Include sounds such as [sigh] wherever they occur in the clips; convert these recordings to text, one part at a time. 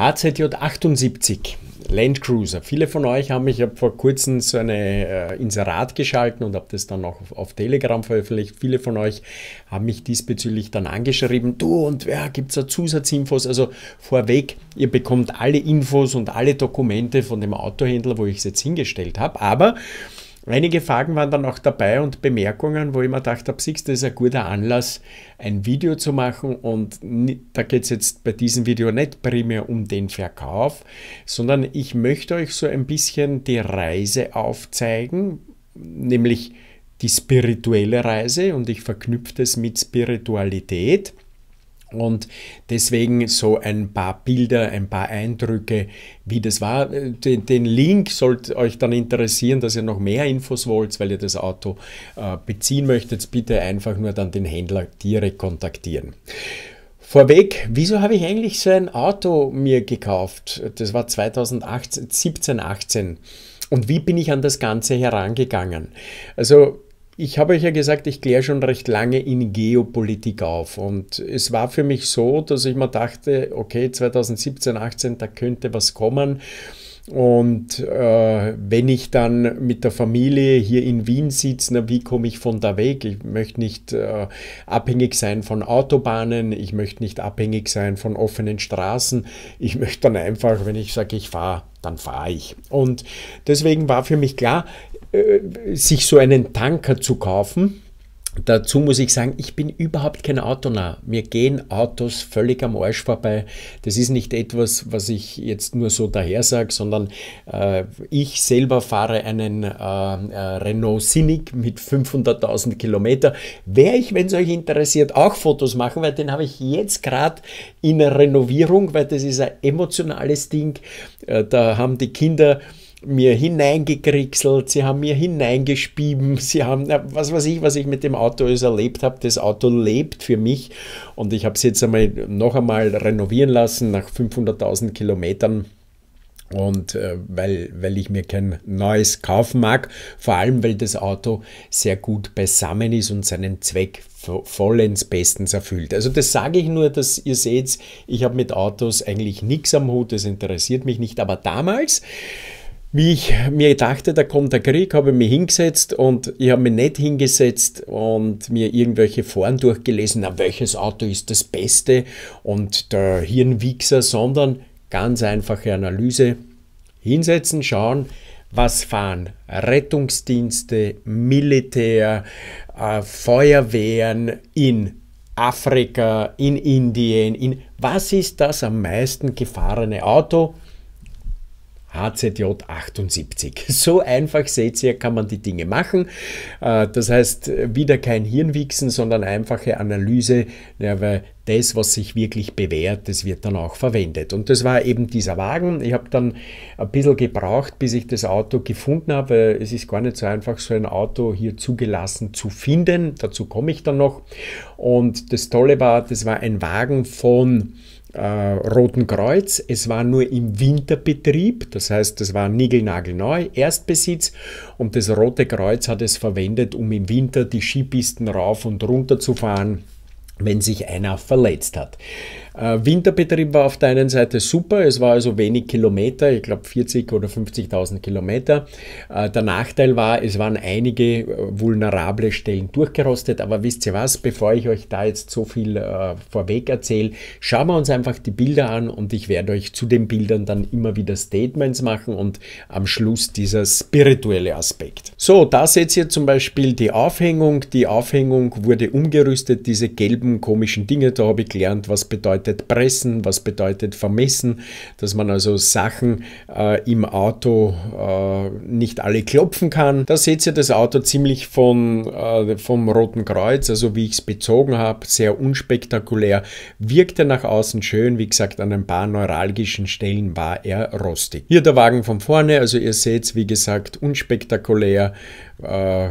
HZJ 78, Landcruiser. Viele von euch haben mich, ich vor kurzem so eine äh, Inserat geschalten und habe das dann auch auf, auf, Telegram veröffentlicht. Viele von euch haben mich diesbezüglich dann angeschrieben. Du und wer ja, gibt es da Zusatzinfos? Also vorweg, ihr bekommt alle Infos und alle Dokumente von dem Autohändler, wo ich es jetzt hingestellt habe. Aber Einige Fragen waren dann auch dabei und Bemerkungen, wo ich mir gedacht habe, siehst das ist ein guter Anlass, ein Video zu machen und da geht es jetzt bei diesem Video nicht primär um den Verkauf, sondern ich möchte euch so ein bisschen die Reise aufzeigen, nämlich die spirituelle Reise und ich verknüpfe das mit Spiritualität. Und deswegen so ein paar Bilder, ein paar Eindrücke, wie das war. Äh, den, den, Link sollte euch dann interessieren, dass ihr noch mehr Infos wollt, weil ihr das Auto äh, beziehen möchtet. Bitte einfach nur dann den Händler direkt kontaktieren. Vorweg, wieso habe ich eigentlich so ein Auto mir gekauft? Das war 2018, 18. Und wie bin ich an das Ganze herangegangen? Also ich habe euch ja gesagt, ich kläre schon recht lange in Geopolitik auf. Und es war für mich so, dass ich mir dachte, okay, 2017, 18, da könnte was kommen. Und äh, wenn ich dann mit der Familie hier in Wien sitze, na, wie komme ich von da weg? Ich möchte nicht äh, abhängig sein von Autobahnen, ich möchte nicht abhängig sein von offenen Straßen. Ich möchte dann einfach, wenn ich sage, ich fahre, dann fahre ich. Und deswegen war für mich klar, äh, sich so einen Tanker zu kaufen. Dazu muss ich sagen, ich bin überhaupt kein Autonah. Mir gehen Autos völlig am Arsch vorbei. Das ist nicht etwas, was ich jetzt nur so daher sage, sondern äh, ich selber fahre einen äh, äh Renault Cynic mit 500.000 Kilometer. Wäre ich, wenn es euch interessiert, auch Fotos machen, weil den habe ich jetzt gerade in der Renovierung, weil das ist ein emotionales Ding. Äh, da haben die Kinder mir hineingekriegselt, sie haben mir hineingespieben, [laughs] sie haben, was weiß ich, was ich mit dem Auto alles erlebt habe. Das Auto lebt für mich und ich habe es jetzt einmal noch einmal renovieren lassen nach 500.000 Kilometern. Und äh, weil, weil ich mir kein neues kaufen mag, vor allem weil das Auto sehr gut beisammen ist und seinen Zweck vollends bestens erfüllt. Also das sage ich nur, dass ihr seht, ich habe mit Autos eigentlich nichts am Hut, das interessiert mich nicht, aber damals wie ich mir dachte, da kommt der Krieg, habe ich mich hingesetzt und ich habe mich nicht hingesetzt und mir irgendwelche Foren durchgelesen, na, welches Auto ist das Beste und der Hirnwichser, sondern ganz einfache Analyse. Hinsetzen, schauen, was fahren Rettungsdienste, Militär, äh, Feuerwehren in Afrika, in Indien, in was ist das am meisten gefahrene Auto? HZJ 78. [laughs] So einfach seht ihr, kann man die Dinge machen. Äh, das heißt, wieder kein Hirnwichsen, sondern einfache Analyse, weil das, was sich wirklich bewährt, das wird dann auch verwendet. Und das war eben dieser Wagen. Ich habe dann ein bisschen gebraucht, bis ich das Auto gefunden habe. Es ist gar nicht so einfach, so ein Auto hier zugelassen zu finden. Dazu komme ich dann noch. Und das Tolle war, das war ein Wagen von äh, Roten Kreuz. Es war nur im Winterbetrieb, das heißt, es war niegelnagelneu, Erstbesitz und das Rote Kreuz hat es verwendet, um im Winter die Skipisten rauf und runter zu fahren, wenn sich einer verletzt hat. Äh, Winterbetrieb war auf der einen Seite super, es war also wenig Kilometer, ich glaube 40 oder 50.000 Kilometer. Äh, der Nachteil war, es waren einige äh, vulnerable Stellen durchgerostet, aber wisst ihr was, bevor ich euch da jetzt so viel vorweg erzähle, schauen wir uns einfach die Bilder an und ich werde euch zu den Bildern dann immer wieder Statements machen und am Schluss dieser spirituelle Aspekt. So, da seht ihr zum Beispiel die Aufhängung. Die Aufhängung wurde umgerüstet, diese gelben komischen Dinge, da habe ich gelernt, was bedeutet bedeutet pressen, was bedeutet vermessen, dass man also Sachen äh, im Auto äh, nicht alle klopfen kann. Da seht ihr das Auto ziemlich von, äh, vom Roten Kreuz, also wie ich es bezogen habe, sehr unspektakulär, wirkte nach außen schön, wie gesagt, an ein paar neuralgischen Stellen war er rostig. Hier der Wagen von vorne, also ihr seht, es, wie gesagt, unspektakulär, äh,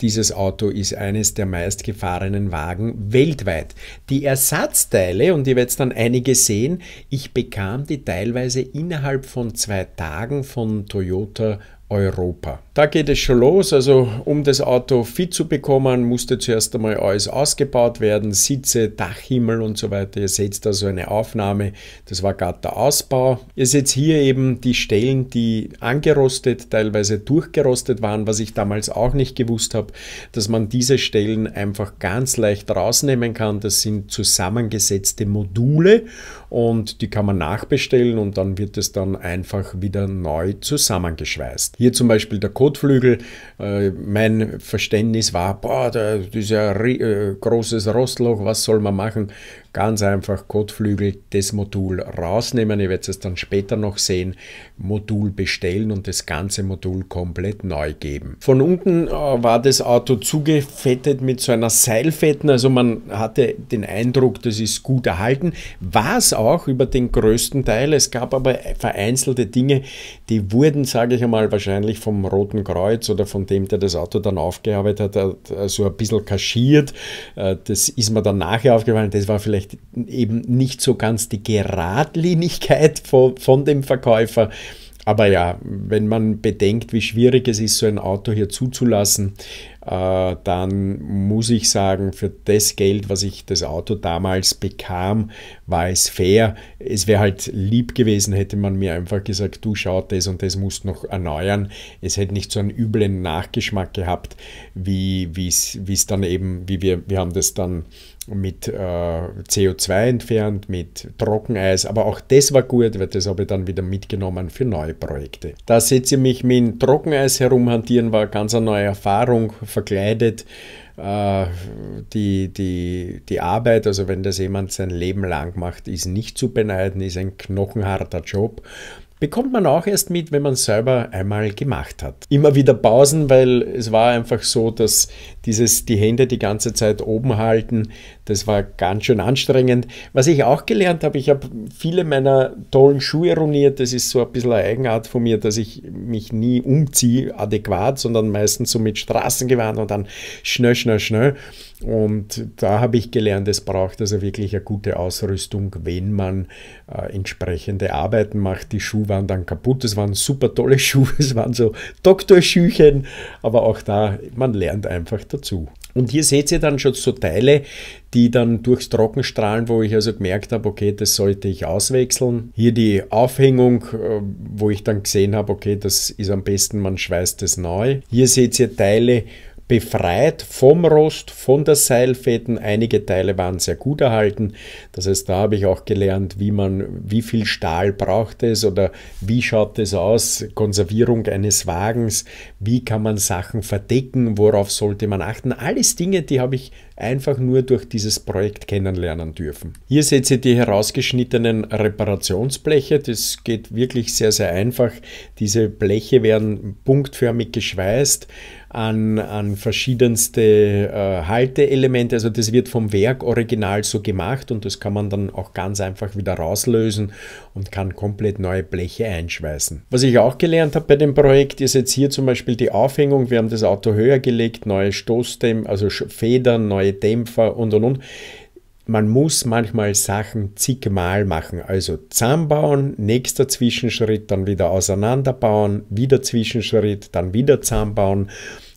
dieses Auto ist eines der meistgefahrenen Wagen weltweit. Die Ersatzteile, und ihr werdet dann einige sehen, ich bekam die teilweise innerhalb von zwei Tagen von Toyota Europa. Da geht es schon los. Also um das Auto fit zu bekommen, musste zuerst einmal alles ausgebaut werden. Sitze, Dachhimmel und so weiter. Ihr seht da so eine Aufnahme. Das war gerade der Ausbau. Ihr seht hier eben die Stellen, die angerostet, teilweise durchgerostet waren, was ich damals auch nicht gewusst habe, dass man diese Stellen einfach ganz leicht rausnehmen kann. Das sind zusammengesetzte Module und die kann man nachbestellen und dann wird es dann einfach wieder neu zusammengeschweißt. Hier zum Beispiel der Kotflügel. Äh, mein Verständnis war, boah, da, das ist ja ein äh, großes Rostloch, was soll man machen? Ganz einfach Kotflügel das Modul rausnehmen. Ihr werdet es dann später noch sehen. Modul bestellen und das ganze Modul komplett neu geben. Von unten äh, war das Auto zugefettet mit so einer Seilfetten. Also man hatte den Eindruck, das ist gut erhalten. War es auch über den größten Teil. Es gab aber vereinzelte Dinge, die wurden, sage ich einmal, wahrscheinlich vom Roten Kreuz oder von dem, der das Auto dann aufgearbeitet hat, äh, so ein bisschen kaschiert. Äh, das ist mir dann nachher aufgefallen. Das war vielleicht vielleicht eben nicht so ganz die Geradlinigkeit von, von dem Verkäufer. Aber ja, wenn man bedenkt, wie schwierig es ist, so ein Auto hier zuzulassen, äh, dann muss ich sagen, für das Geld, was ich das Auto damals bekam, war es fair. Es wäre halt lieb gewesen, hätte man mir einfach gesagt, du schaut das und das musst noch erneuern. Es hätte nicht so einen üblen Nachgeschmack gehabt, wie es dann eben, wie wir, wir haben das dann mit äh, CO2 entfernt, mit Trockeneis. Aber auch das war gut, weil das habe ich dann wieder mitgenommen für neue Projekte. Da seht ihr mich mit Trockeneis herumhantieren, war ganz eine neue Erfahrung, verkleidet. Äh, die, die, die Arbeit, also wenn das jemand sein Leben lang macht, ist nicht zu beneiden, ist ein knochenharter Job bekommt man auch erst mit, wenn man es selber einmal gemacht hat. Immer wieder Pausen, weil es war einfach so, dass dieses die Hände die ganze Zeit oben halten, das war ganz schön anstrengend. Was ich auch gelernt habe, ich habe viele meiner tollen Schuhe runiert, das ist so ein bisschen eine Eigenart von mir, dass ich mich nie umziehe adäquat, sondern meistens so mit Straßengewand und dann schnell, schnell, schnell. Und da habe ich gelernt, es braucht also wirklich eine gute Ausrüstung, wenn man äh, entsprechende Arbeiten macht. Die Schuhe waren dann kaputt, es waren super tolle [laughs] Schuhe, es waren so Doktorschüchen, aber auch da, man lernt einfach dazu. Und hier seht ihr dann schon so Teile, die dann durchs Trockenstrahlen, wo ich also gemerkt habe, okay, das sollte ich auswechseln. Hier die Aufhängung, äh, wo ich dann gesehen habe, okay, das ist am besten, man schweißt es neu. Hier seht ihr Teile, befreit vom Rost, von der Seilfäden. Einige Teile waren sehr gut erhalten. Das heißt, da habe ich auch gelernt, wie man, wie viel Stahl braucht es oder wie schaut es aus, Konservierung eines Wagens, wie kann man Sachen verdecken, worauf sollte man achten. Alles Dinge, die habe ich einfach nur durch dieses Projekt kennenlernen dürfen. Hier seht ihr die herausgeschnittenen Reparationsbleche. Das geht wirklich sehr, sehr einfach. Diese Bleche werden punktförmig geschweißt an, an verschiedenste äh, Halteelemente. Also das wird vom Werk original so gemacht und das kann man dann auch ganz einfach wieder rauslösen und kann komplett neue Bleche einschweißen. Was ich auch gelernt habe bei dem Projekt ist jetzt hier zum Beispiel die Aufhängung. Wir haben das Auto höher gelegt, neue Stoßdämpfer, also Federn, neue Dämpfer und und und man muss manchmal Sachen zigmal machen. Also zusammenbauen, nächster Zwischenschritt, dann wieder auseinanderbauen, wieder Zwischenschritt, dann wieder zusammenbauen.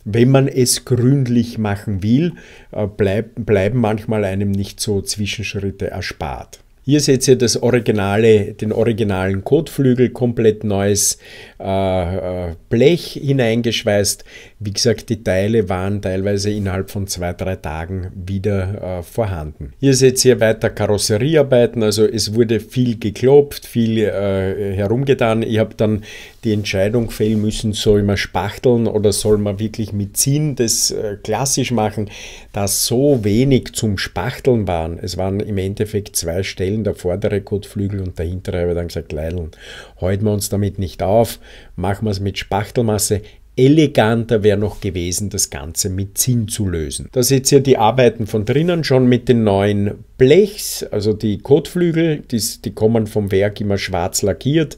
Wenn man es gründlich machen will, äh, bleiben manchmal einem nicht so Zwischenschritte erspart. Hier seht ihr das originale, den originalen Kotflügel, komplett neues äh, äh Blech hineingeschweißt. Wie gesagt, die Teile waren teilweise innerhalb von zwei, drei Tagen wieder äh, vorhanden. Ihr seht hier weiter Karosseriearbeiten, also es wurde viel geklopft, viel äh, herumgetan. Ich habe dann die Entscheidung fällen müssen, soll man spachteln oder soll man wirklich mit Zinn das äh, klassisch machen, da so wenig zum Spachteln waren. Es waren im Endeffekt zwei Stellen, der vordere Kotflügel und der hintere, habe ich dann gesagt, Leideln, halten wir uns damit nicht auf, machen wir es mit Spachtelmasse eleganter wäre noch gewesen, das Ganze mit Zinn zu lösen. Da seht ihr die Arbeiten von drinnen schon mit den neuen Blechs, also die Kotflügel, die, die kommen vom Werk immer schwarz lackiert.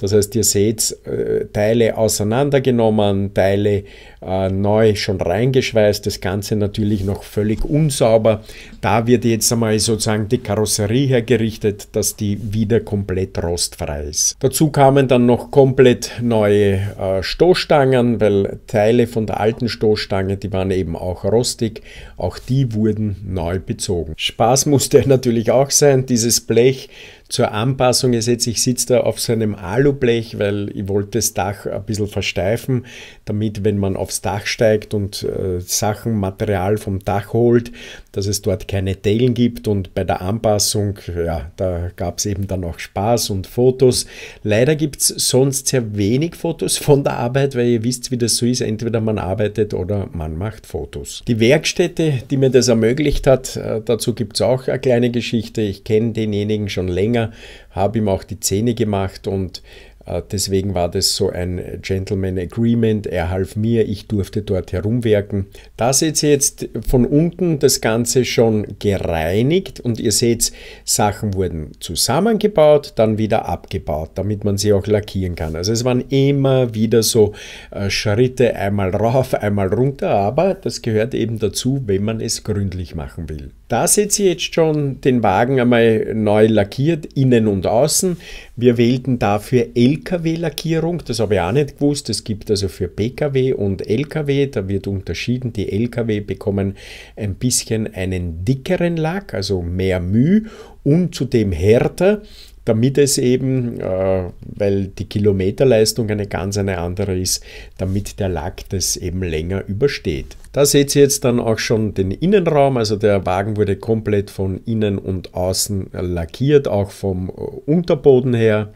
Das heißt, ihr seht äh, Teile auseinandergenommen, Teile äh, neu schon reingeschweißt, das Ganze natürlich noch völlig unsauber. Da wird jetzt einmal sozusagen die Karosserie hergerichtet, dass die wieder komplett rostfrei ist. Dazu kamen dann noch komplett neue äh, Stoßstangen, weil Teile von der alten Stoßstange, die waren eben auch rostig, auch die wurden neu bezogen. Spaß musste [laughs] natürlich auch sein, dieses Blech zur Anpassung ist jetzt, ich sitze da auf so einem Alublech, weil ich wollte das Dach ein bisschen versteifen, damit wenn man aufs Dach steigt und äh, Sachen, Material vom Dach holt, dass es dort keine Dellen gibt und bei der Anpassung, ja, da gab es eben dann auch Spaß und Fotos. Leider gibt es sonst sehr wenig Fotos von der Arbeit, weil ihr wisst, wie das so ist, entweder man arbeitet oder man macht Fotos. Die Werkstätte, die mir das ermöglicht hat, äh, dazu gibt es auch eine kleine Geschichte. Ich kenne denjenigen schon länger länger, habe ihm auch die Zähne gemacht und äh, Deswegen war das so ein Gentleman Agreement. Er half mir, ich durfte dort herumwerken. Da seht ihr jetzt von unten das Ganze schon gereinigt und ihr seht, Sachen wurden zusammengebaut, dann wieder abgebaut, damit man sie auch lackieren kann. Also es waren immer wieder so äh, Schritte, einmal rauf, einmal runter, aber das gehört eben dazu, wenn man es gründlich machen will. Da seht ihr jetzt schon den Wagen einmal neu lackiert, innen und außen. Wir wählten dafür LKW-Lackierung, das habe ich auch nicht gewusst. Es gibt also für PKW und LKW, da wird unterschieden. Die LKW bekommen ein bisschen einen dickeren Lack, also mehr Mühe und zudem härter damit es eben, äh, weil die Kilometerleistung eine ganz eine andere ist, damit der Lack das eben länger übersteht. Da seht ihr jetzt dann auch schon den Innenraum, also der Wagen wurde komplett von innen und außen lackiert, auch vom äh, Unterboden her.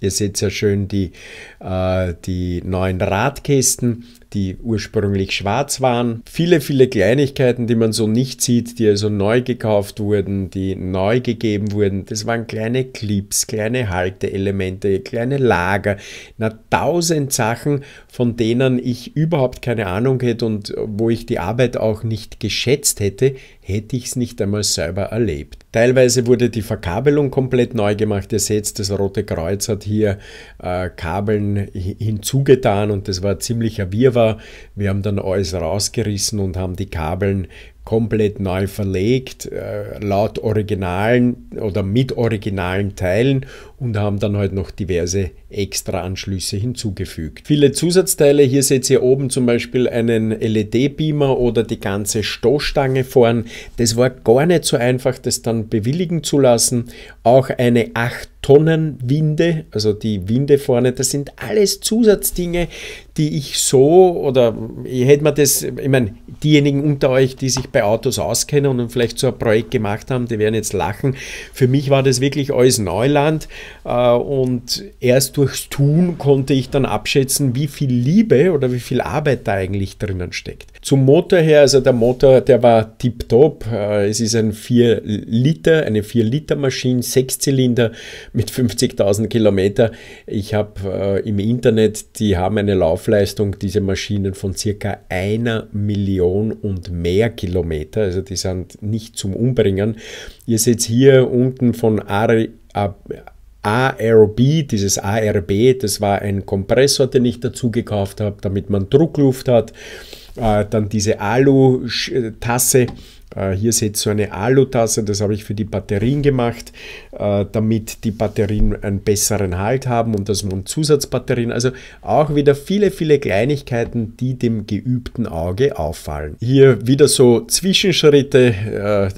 Ihr seht sehr schön die, äh, die neuen Radkästen, die ursprünglich schwarz waren. Viele, viele Kleinigkeiten, die man so nicht sieht, die also neu gekauft wurden, die neu gegeben wurden. Das waren kleine Clips, kleine Halteelemente, kleine Lager. Na, tausend Sachen, von denen ich überhaupt keine Ahnung hätte und wo ich die Arbeit auch nicht geschätzt hätte, hätte ich es nicht einmal selber erlebt. Teilweise wurde die Verkabelung komplett neu gemacht. Ihr seht, das Rote Kreuz hat hier äh, Kabeln hinzugetan und das war ziemlicher Wirrwarr wir haben dann alles rausgerissen und haben die Kabeln komplett neu verlegt, äh, laut originalen oder mit originalen Teilen und haben dann halt noch diverse extra Anschlüsse hinzugefügt. Viele Zusatzteile, hier seht ihr oben zum Beispiel einen LED-Beamer oder die ganze Stoßstange vorn. Das war gar nicht so einfach, das dann bewilligen zu lassen. Auch eine 8 Tonnen Winde, also die Winde vorne, das sind alles Zusatzdinge, die ich so oder ich hätte mir das, ich meine, diejenigen unter euch, die sich bei Autos auskennen und vielleicht so ein Projekt gemacht haben, die werden jetzt lachen. Für mich war das wirklich alles Neuland äh, und erst durchs Tun konnte ich dann abschätzen, wie viel Liebe oder wie viel Arbeit da eigentlich drinnen steckt. Zum Motor her, also der Motor, der war tiptop. Äh, es ist ein 4 Liter, eine 4 Liter Maschine, 6 Zylinder mit 50.000 Kilometer. Ich habe äh, im Internet, die haben eine Laufleistung, diese Maschinen von circa einer Million und mehr Kilometer. Kilometer, also die sind nicht zum Umbringen. Ihr seht hier unten von ARB, dieses ARB, das war ein Kompressor, den ich dazu gekauft habe, damit man Druckluft hat. Äh, dann diese Alu-Tasse, äh, hier seht ihr so eine Alutasse, das habe ich für die Batterien gemacht, äh, damit die Batterien einen besseren Halt haben und das sind Zusatzbatterien. Also auch wieder viele, viele Kleinigkeiten, die dem geübten Auge auffallen. Hier wieder so Zwischenschritte,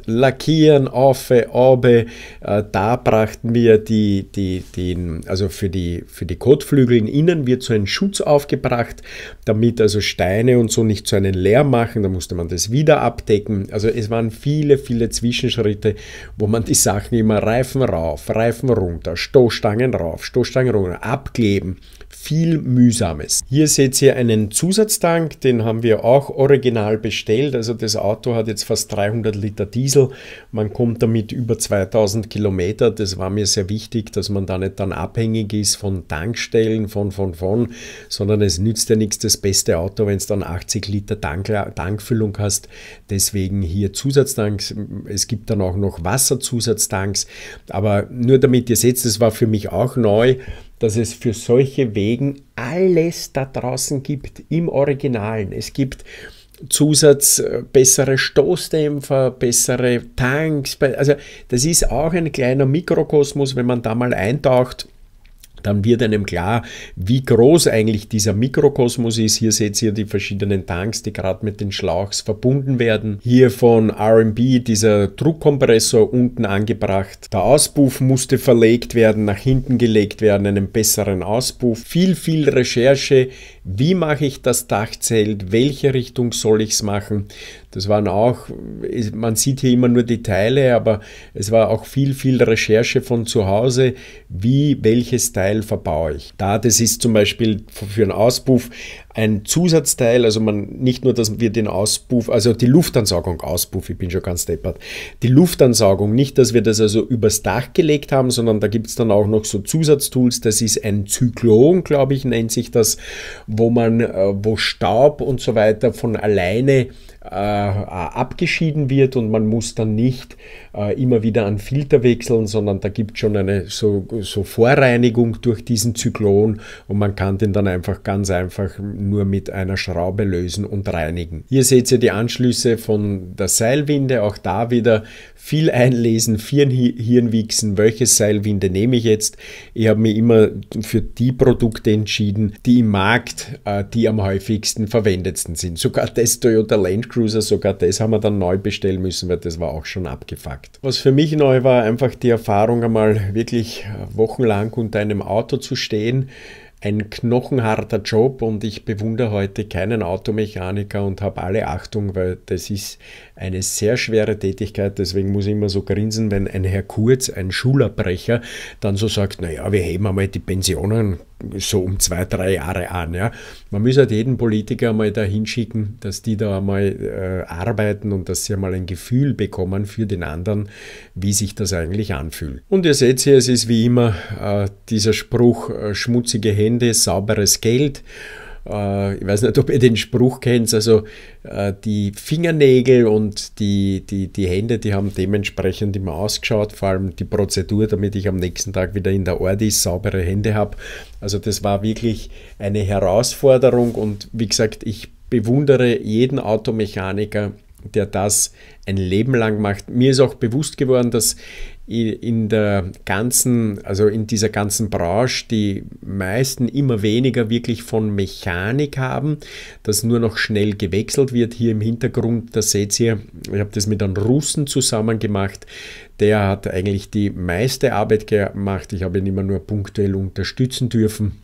äh, Lackieren, Aufe, Aube. Da brachten wir die, die, den, also für die, für die Kotflügeln innen wird so ein Schutz aufgebracht, damit also Steine und so nicht so einen Lärm machen. Da musste man das wieder abdecken. Also es es waren viele, viele Zwischenschritte, wo man die Sachen immer Reifen rauf, Reifen runter, Stoßstangen rauf, Stoßstangen runter, abkleben. Viel Mühsames. Hier seht ihr einen Zusatztank, den haben wir auch original bestellt. Also das Auto hat jetzt fast 300 Liter Diesel. Man kommt damit über 2000 Kilometer. Das war mir sehr wichtig, dass man da nicht dann abhängig ist von Tankstellen, von, von, von, sondern es nützt ja nichts das beste Auto, wenn es dann 80 Liter Tank, Tankfüllung hast. Deswegen hier ihr Zusatztanks. Es gibt dann auch noch Wasserzusatztanks. Aber nur damit ihr seht, das war für mich auch neu, dass es für solche Wegen alles da draußen gibt im Originalen. Es gibt Zusatz, äh, bessere Stoßdämpfer, bessere Tanks. Also das ist auch ein kleiner Mikrokosmos, wenn man da mal eintaucht dann wird einem klar, wie groß eigentlich dieser Mikrokosmos ist. Hier seht ihr die verschiedenen Tanks, die gerade mit den Schlauchs verbunden werden. Hier von RB dieser Druckkompressor unten angebracht. Der Auspuff musste verlegt werden, nach hinten gelegt werden, einen besseren Auspuff. Viel, viel Recherche. Wie mache ich das Dachzelt? Welche Richtung soll ich es machen? Das waren auch, man sieht hier immer nur die Teile, aber es war auch viel, viel Recherche von zu Hause, wie welches Teil verbaue ich. Da, das ist zum Beispiel für einen Auspuff ein Zusatzteil, also man nicht nur, dass wir den Auspuff, also die Luftansaugung, Auspuff, ich bin schon ganz deppert, die Luftansaugung, nicht, dass wir das also übers Dach gelegt haben, sondern da gibt es dann auch noch so Zusatztools, das ist ein Zyklon, glaube ich, nennt sich das, wo man, äh, wo Staub und so weiter von alleine äh, abgeschieden wird und man muss dann nicht äh, immer wieder an Filter wechseln, sondern da gibt es schon eine so, so Vorreinigung durch diesen Zyklon und man kann den dann einfach ganz einfach nur mit einer Schraube lösen und reinigen. Hier seht ihr die Anschlüsse von der Seilwinde, auch da wieder viel einlesen, viel Hirnwichsen, welche Seilwinde nehme ich jetzt. Ich habe mich immer für die Produkte entschieden, die im Markt äh, die am häufigsten verwendetsten sind. Sogar das Toyota Land Cruiser, sogar das haben wir dann neu bestellen müssen, weil das war auch schon abgefuckt. Was für mich neu war, einfach die Erfahrung einmal wirklich äh, wochenlang unter einem Auto zu stehen, ein knochenharter Job und ich bewundere heute keinen Automechaniker und habe alle Achtung, weil das ist eine sehr schwere Tätigkeit. Deswegen muss ich immer so grinsen, wenn ein Herr Kurz, ein Schulabbrecher, dann so sagt, naja, wir heben einmal die Pensionen so um zwei, drei Jahre an. Ja. Man muss halt jeden Politiker mal da hinschicken, dass die da einmal äh, arbeiten und dass sie einmal ein Gefühl bekommen für den anderen, wie sich das eigentlich anfühlt. Und ihr seht hier, es ist wie immer äh, dieser Spruch, äh, schmutzige Hände, sauberes Geld. Äh, ich weiß nicht, ob ihr den Spruch kennt, also äh, die Fingernägel und die, die, die Hände, die haben dementsprechend immer ausgeschaut, vor allem die Prozedur, damit ich am nächsten Tag wieder in der Ordi saubere Hände habe. Also das war wirklich eine Herausforderung und wie gesagt, ich bewundere jeden Automechaniker, der das ein Leben lang macht. Mir ist auch bewusst geworden, dass in der ganzen, also in dieser ganzen Branche die meisten immer weniger wirklich von Mechanik haben, dass nur noch schnell gewechselt wird. Hier im Hintergrund, da seht ihr, ich habe das mit einem Russen zusammen gemacht. Der hat eigentlich die meiste Arbeit gemacht. Ich habe ihn immer nur punktuell unterstützen dürfen.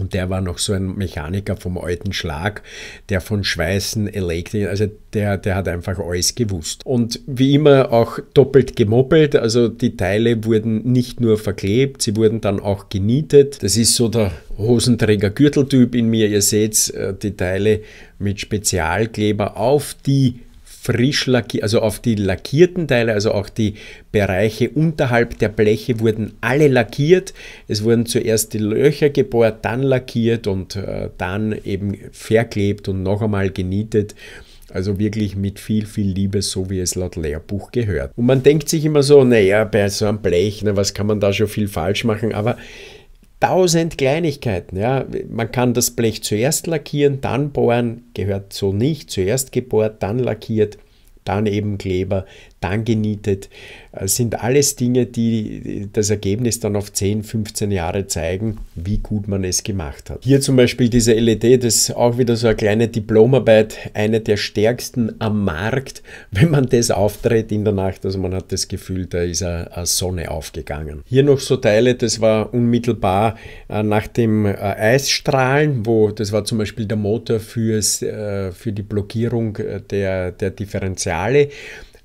Und der war noch so ein Mechaniker vom alten Schlag, der von Schweißen, Elektrik, also der, der hat einfach alles gewusst. Und wie immer auch doppelt gemoppelt, also die Teile wurden nicht nur verklebt, sie wurden dann auch genietet. Das ist so der Hosenträger-Gürteltyp in mir. Ihr seht äh, die Teile mit Spezialkleber auf die frisch lackiert, also auf die lackierten Teile, also auch die Bereiche unterhalb der Bleche wurden alle lackiert. Es wurden zuerst die Löcher gebohrt, dann lackiert und äh, dann eben verklebt und noch einmal genietet. Also wirklich mit viel, viel Liebe, so wie es laut Lehrbuch gehört. Und man denkt sich immer so, naja, bei so einem Blech, na, was kann man da schon viel falsch machen? Aber tausend Kleinigkeiten. Ja. Man kann das Blech zuerst lackieren, dann bohren, gehört so nicht, zuerst gebohrt, dann lackiert, dann eben Kleber, dann genietet, äh, sind alles Dinge, die das Ergebnis dann auf 10, 15 Jahre zeigen, wie gut man es gemacht hat. Hier zum Beispiel diese LED, das ist auch wieder so eine kleine Diplomarbeit, eine der stärksten am Markt, [laughs] wenn man das auftritt in der Nacht, also man hat das Gefühl, da ist eine Sonne aufgegangen. Hier noch so Teile, das war unmittelbar äh, nach dem äh, Eisstrahlen, wo das war zum Beispiel der Motor fürs, für die Blockierung der, der Differentiale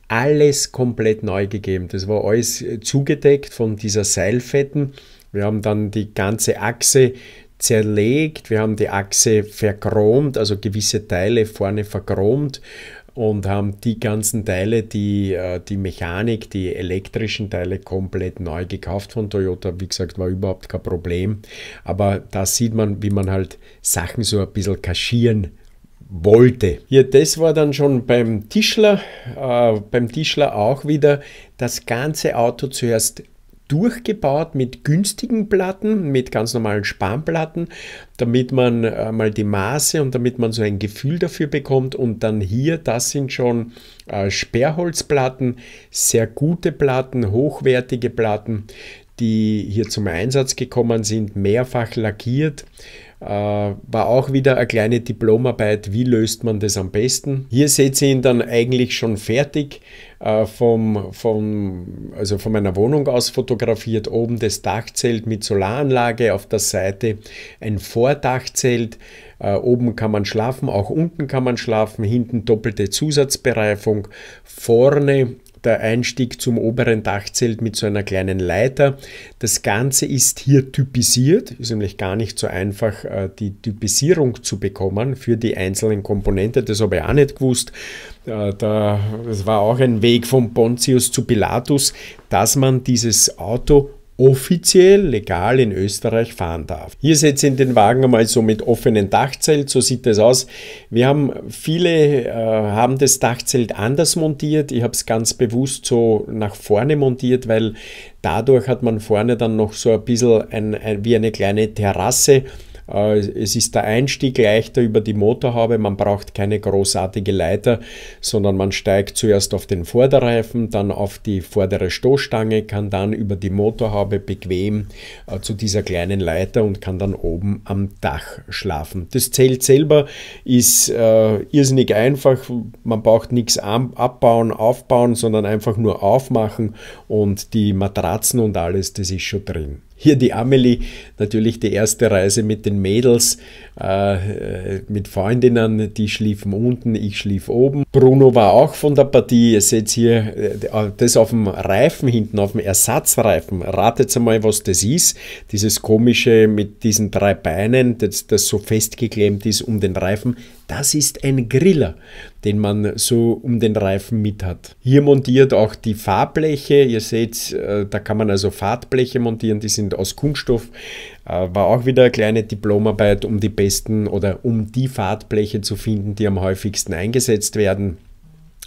alles komplett neu gegeben. Das war alles zugedeckt von dieser Seilfetten. Wir haben dann die ganze Achse zerlegt, wir haben die Achse verchromt, also gewisse Teile vorne verchromt und haben die ganzen Teile, die, äh, die Mechanik, die elektrischen Teile komplett neu gekauft von Toyota. Wie gesagt, war überhaupt kein Problem. Aber da sieht man, wie man halt Sachen so ein bisschen kaschieren kann wollte. Ja, das war dann schon beim Tischler, äh, beim Tischler auch wieder das ganze Auto zuerst durchgebaut mit günstigen Platten, mit ganz normalen Spanplatten, damit man äh, mal die Maße und damit man so ein Gefühl dafür bekommt. Und dann hier, das sind schon äh, Sperrholzplatten, sehr gute Platten, hochwertige Platten, die hier zum Einsatz gekommen sind, mehrfach lackiert äh, war auch wieder eine kleine Diplomarbeit, wie löst man das am besten. Hier seht ihr ihn dann eigentlich schon fertig, äh, vom, vom, also von meiner Wohnung aus fotografiert, oben das Dachzelt mit Solaranlage, auf der Seite ein Vordachzelt, äh, oben kann man schlafen, auch unten kann man schlafen, hinten doppelte Zusatzbereifung, vorne der Einstieg zum oberen Dachzelt mit so einer kleinen Leiter. Das Ganze ist hier typisiert, ist nämlich gar nicht so einfach, äh, die Typisierung zu bekommen für die einzelnen Komponenten. Das habe ich auch nicht gewusst. Äh, da, das war auch ein Weg von Pontius zu Pilatus, dass man dieses Auto offiziell legal in Österreich fahren darf. Hier seht ihr den Wagen einmal so mit offenem Dachzelt, so sieht das aus. Wir haben viele äh, haben das Dachzelt anders montiert. Ich habe es ganz bewusst so nach vorne montiert, weil dadurch hat man vorne dann noch so ein bisschen ein, ein, wie eine kleine Terrasse äh, es ist der Einstieg leichter über die Motorhaube, man braucht keine großartige Leiter, sondern man steigt zuerst auf den Vorderreifen, dann auf die vordere Stoßstange, kann dann über die Motorhaube bequem äh, zu dieser kleinen Leiter und kann dann oben am Dach schlafen. Das Zelt selber ist äh, irrsinnig einfach, man braucht nichts abbauen, aufbauen, sondern einfach nur aufmachen und die Matratzen und alles, das ist schon drin. Hier die Amelie, natürlich die erste Reise mit den Mädels äh, mit Freundinnen, die schliefen unten, ich schlief oben. Bruno war auch von der Partie. Ihr seht hier äh, äh, das auf dem Reifen hinten, auf dem Ersatzreifen. Ratet einmal, was das ist. Dieses komische mit diesen drei Beinen, das, das so festgeklemmt ist um den Reifen. Das ist ein Griller, den man so um den Reifen mit hat. Hier montiert auch die Fahrbleche. Ihr seht, da kann man also Fahrtbleche montieren, die sind aus Kunststoff. Äh, war auch wieder eine kleine Diplomarbeit, um die besten oder um die Fahrtbleche zu finden, die am häufigsten eingesetzt werden.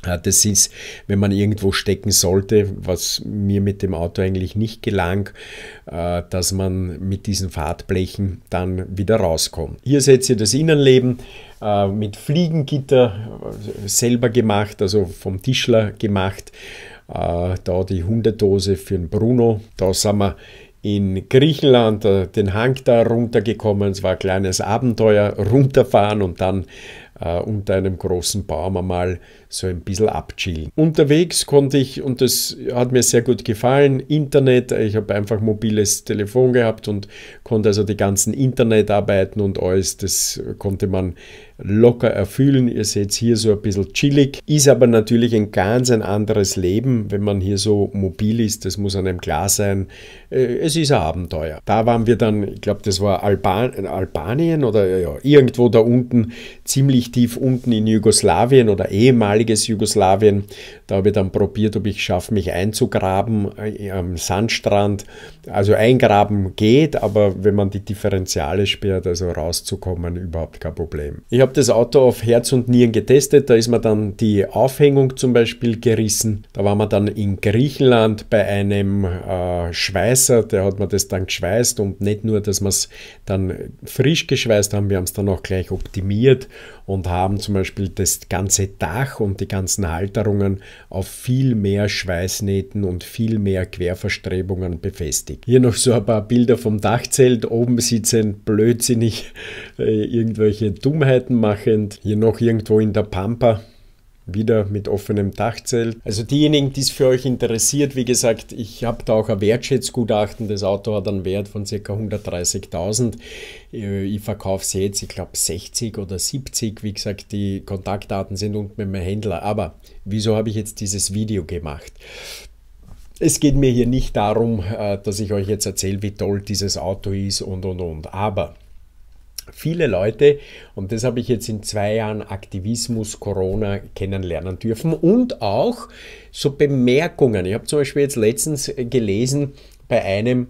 Äh, das ist, wenn man irgendwo stecken sollte, was mir mit dem Auto eigentlich nicht gelang, äh, dass man mit diesen Fahrtblechen dann wieder rauskommt. Hier seht ihr das Innenleben mit Fliegengitter selber gemacht, also vom Tischler gemacht. Da die Hundedose für den Bruno. Da sind wir in Griechenland äh, den Hang da runtergekommen. Es war ein kleines Abenteuer, runterfahren und dann äh, unter einem großen Baum einmal so ein bisschen abchillen. Unterwegs konnte ich, und das hat mir sehr gut gefallen, Internet, ich habe einfach mobiles Telefon gehabt und konnte also die ganzen Internetarbeiten und alles, das konnte man locker erfüllen. Ihr seht es hier so ein bisschen chillig, ist aber natürlich ein ganz ein anderes Leben, wenn man hier so mobil ist, das muss einem klar sein. Äh, es ist ein Abenteuer. Da waren wir dann, ich glaube, das war Alban Albanien oder ja, irgendwo da unten, ziemlich ziemlich tief unten in Jugoslawien oder ehemaliges Jugoslawien. Da habe ich dann probiert, ob ich schaffe, mich einzugraben äh, am Sandstrand. Also eingraben geht, aber wenn man die Differentiale sperrt, also rauszukommen, überhaupt kein Problem. Ich habe das Auto auf Herz und Nieren getestet. Da ist mir dann die Aufhängung zum Beispiel gerissen. Da waren wir dann in Griechenland bei einem äh, Schweißer, der hat mir das dann geschweißt und nicht nur, dass wir es dann frisch geschweißt haben, wir haben es dann auch gleich optimiert und und haben zum Beispiel das ganze Dach und die ganzen Halterungen auf viel mehr Schweißnähten und viel mehr Querverstrebungen befestigt. Hier noch so ein paar Bilder vom Dachzelt. Oben sitzen blödsinnig äh, irgendwelche Dummheiten machend. Hier noch irgendwo in der Pampa wieder mit offenem Dachzelt. Also diejenigen, die es für euch interessiert, wie gesagt, ich habe da auch ein Wertschätzgutachten. Das Auto hat einen Wert von ca. 130.000. Äh, ich verkaufe es jetzt, ich glaube 60 oder 70. Wie gesagt, die Kontaktdaten sind unten mit meinem Händler. Aber wieso habe ich jetzt dieses Video gemacht? Es geht mir hier nicht darum, äh, dass ich euch jetzt erzähle, wie toll dieses Auto ist und und und. Aber viele Leute, und das habe ich jetzt in zwei Jahren Aktivismus, Corona kennenlernen dürfen und auch so Bemerkungen. Ich habe zum Beispiel jetzt letztens gelesen bei einem,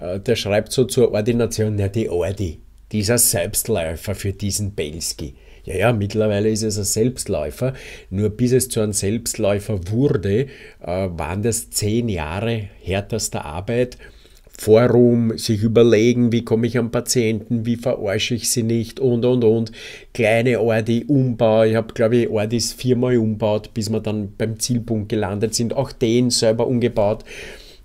äh, der schreibt so zur Ordination, ja, die Ordi, dieser Selbstläufer für diesen Belski. Ja, ja, mittlerweile ist es ein Selbstläufer. Nur bis es zu einem Selbstläufer wurde, äh, waren das zehn Jahre härtester Arbeit Forum, sich überlegen, wie komme ich am Patienten, wie verarsche ich sie nicht und und und. Kleine Ordi, Umbau. Ich habe, glaube ich, Ordis viermal umbaut, bis wir dann beim Zielpunkt gelandet sind. Auch den selber umgebaut.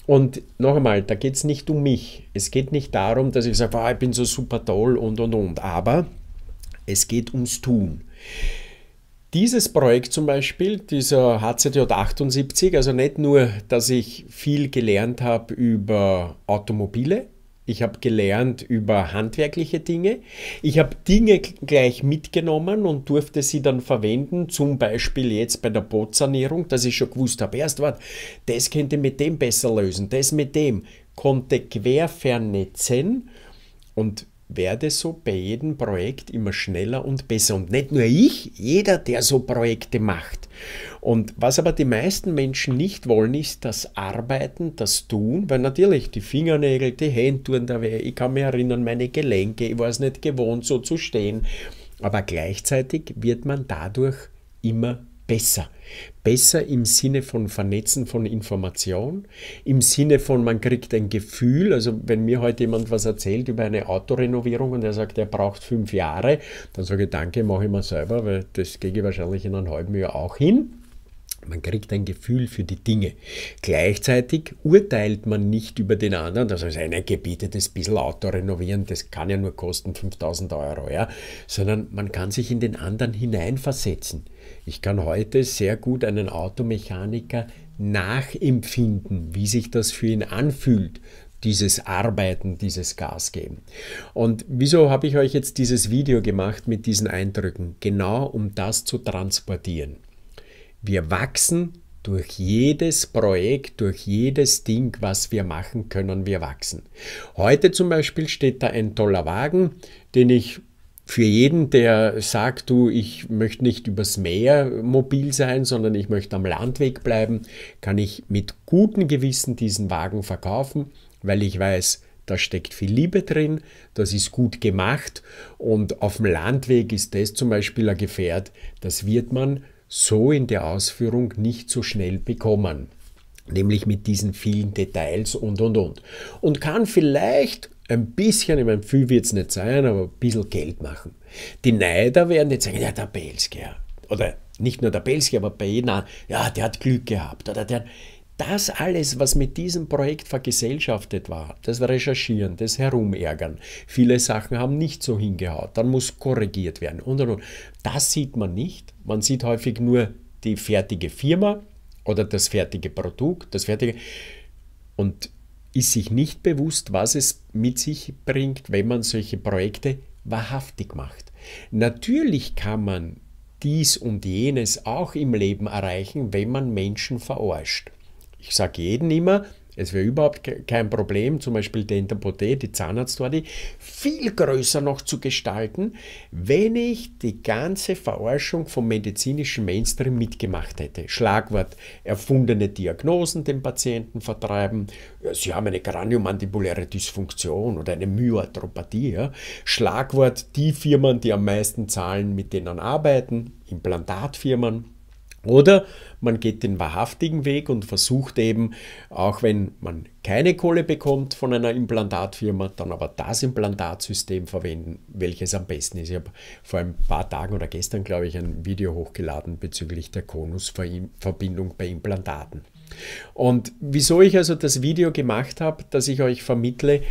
Und noch einmal, da geht es nicht um mich. Es geht nicht darum, dass ich sage, wow, ah, ich bin so super toll und und und. Aber es geht ums Tun. Dieses Projekt zum Beispiel, dieser HZJ 78, also nicht nur, dass ich viel gelernt habe über Automobile, ich habe gelernt über handwerkliche Dinge. Ich habe Dinge gleich mitgenommen und durfte sie dann verwenden, zum Beispiel jetzt bei der Bootsanierung, dass ich schon gewusst habe, erst wart, das könnte mit dem besser lösen, das mit dem. Konnte quer vernetzen und werde so bei jedem Projekt immer schneller und besser. Und nicht nur ich, jeder, der so Projekte macht. Und was aber die meisten Menschen nicht wollen, ist das Arbeiten, das Tun, weil natürlich die Fingernägel, die Hände tun da weh, ich kann mich erinnern, meine Gelenke, ich war es nicht gewohnt, so zu stehen. Aber gleichzeitig wird man dadurch immer besser. Besser im Sinne von Vernetzen von Information, im Sinne von man kriegt ein Gefühl. Also wenn mir heute jemand was erzählt über eine Autorenovierung und er sagt, er braucht fünf Jahre, dann sage ich, danke, mache ich mal selber, weil das gehe ich wahrscheinlich in einem halben Jahr auch hin. Man kriegt ein Gefühl für die Dinge. Gleichzeitig urteilt man nicht über den anderen. Das heißt, einer gebietet das bisschen Auto renovieren, das kann ja nur kosten 5000 Euro, ja? sondern man kann sich in den anderen hineinversetzen. Ich kann heute sehr gut einen Automechaniker nachempfinden, wie sich das für ihn anfühlt, dieses Arbeiten, dieses Gas geben. Und wieso habe ich euch jetzt dieses Video gemacht mit diesen Eindrücken? Genau um das zu transportieren. Wir wachsen durch jedes Projekt, durch jedes Ding, was wir machen, können wir wachsen. Heute zum Beispiel steht da ein toller Wagen, den ich für jeden, der sagt, du, ich möchte nicht übers Meer mobil sein, sondern ich möchte am Landweg bleiben, kann ich mit gutem Gewissen diesen Wagen verkaufen, weil ich weiß, da steckt viel Liebe drin, das ist gut gemacht und auf dem Landweg ist das zum Beispiel ein Gefährt, das wird man so in der Ausführung nicht so schnell bekommen. Nämlich mit diesen vielen Details und und und. Und kann vielleicht ein bisschen, ich meine, viel wird es nicht sein, aber ein bisschen Geld machen. Die Neider werden jetzt sagen, ja, der Belsker. Oder nicht nur der Belsker, aber bei jedem, ja, der hat Glück gehabt. Oder der, das alles, was mit diesem Projekt vergesellschaftet war, das Recherchieren, das Herumärgern, viele Sachen haben nicht so hingehaut, dann muss korrigiert werden und und und. Das sieht man nicht. Man sieht häufig nur die fertige Firma oder das fertige Produkt, das fertige. Und ist sich nicht bewusst, was es mit sich bringt, wenn man solche Projekte wahrhaftig macht. Natürlich kann man dies und jenes auch im Leben erreichen, wenn man Menschen verarscht. Ich sage jedem immer, es wäre überhaupt kein Problem, zum Beispiel die Interpothé, die Zahnarztordi, viel größer noch zu gestalten, wenn ich die ganze Verarschung vom medizinischen Mainstream mitgemacht hätte. Schlagwort erfundene Diagnosen den Patienten vertreiben, sie haben eine kraniomandibuläre Dysfunktion oder eine Myotropathie. Ja. Schlagwort die Firmen, die am meisten zahlen, mit denen arbeiten, Implantatfirmen oder man geht den wahrhaftigen Weg und versucht eben, auch wenn man keine Kohle bekommt von einer Implantatfirma, dann aber das Implantatsystem verwenden, welches am besten ist. Ich habe vor ein paar Tagen oder gestern, glaube ich, ein Video hochgeladen bezüglich der Konusverbindung bei Implantaten. Und wieso ich also das Video gemacht habe, dass ich euch vermittle,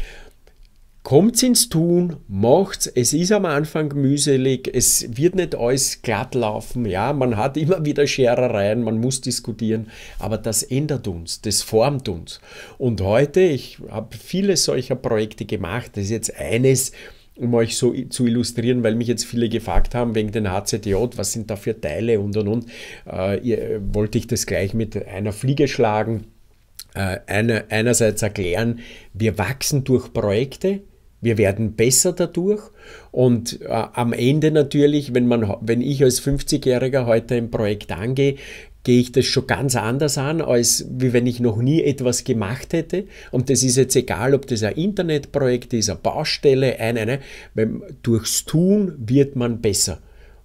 kommt ins Tun, macht's. Es ist am Anfang mühselig, es wird nicht alles glatt laufen. Ja, man hat immer wieder Scherereien, man muss diskutieren, aber das ändert uns, das formt uns. Und heute, ich habe viele solcher Projekte gemacht, das ist jetzt eines, um euch so zu illustrieren, weil mich jetzt viele gefragt haben wegen den HZJ, was sind da für Teile und und und, äh, ihr, äh, wollte ich das gleich mit einer Fliege schlagen. Äh, einerseits erklären, wir wachsen durch Projekte, wir werden besser dadurch und äh, am Ende natürlich, wenn, man, wenn ich als 50-Jähriger heute ein Projekt angehe, gehe ich das schon ganz anders an, als wie wenn ich noch nie etwas gemacht hätte. Und das ist jetzt egal, ob das ein Internetprojekt ist, eine Baustelle, ein, eine. Durchs Tun wird man besser.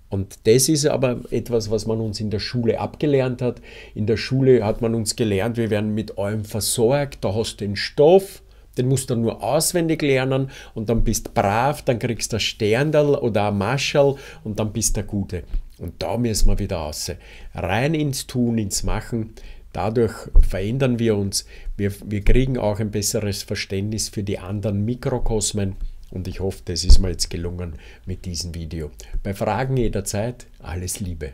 Und das ist aber etwas, was man uns in der Schule abgelernt hat. In der Schule hat man uns gelernt, wir werden mit allem versorgt, da hast du den Stoff, den musst du nur auswendig lernen und dann bist brav, dann kriegst du ein Sterndal oder ein Maschall und dann bist du der Gute. Und da müssen wir wieder raus. Rein ins Tun, ins Machen. Dadurch verändern wir uns. Wir, wir kriegen auch ein besseres Verständnis für die anderen Mikrokosmen. Und ich hoffe, das ist mir jetzt gelungen mit diesem Video. Bei Fragen jederzeit, alles Liebe.